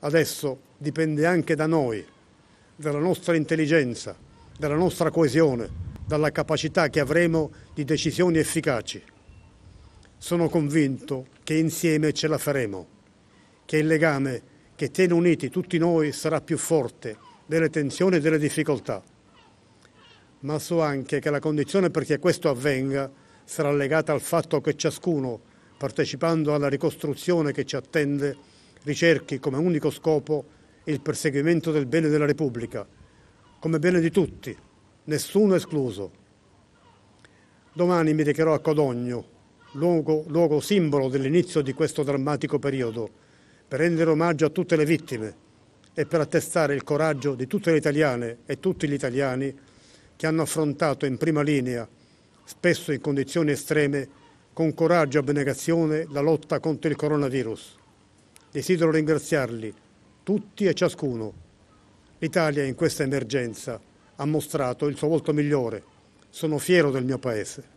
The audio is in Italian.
Adesso dipende anche da noi, dalla nostra intelligenza, dalla nostra coesione, dalla capacità che avremo di decisioni efficaci. Sono convinto che insieme ce la faremo, che il legame che tiene uniti tutti noi sarà più forte delle tensioni e delle difficoltà. Ma so anche che la condizione perché questo avvenga sarà legata al fatto che ciascuno, partecipando alla ricostruzione che ci attende, ricerchi come unico scopo il perseguimento del bene della Repubblica, come bene di tutti, nessuno escluso. Domani mi recherò a Codogno, luogo, luogo simbolo dell'inizio di questo drammatico periodo, per rendere omaggio a tutte le vittime e per attestare il coraggio di tutte le italiane e tutti gli italiani che hanno affrontato in prima linea, spesso in condizioni estreme, con coraggio e abnegazione la lotta contro il coronavirus. Desidero ringraziarli, tutti e ciascuno. L'Italia in questa emergenza ha mostrato il suo volto migliore. Sono fiero del mio Paese.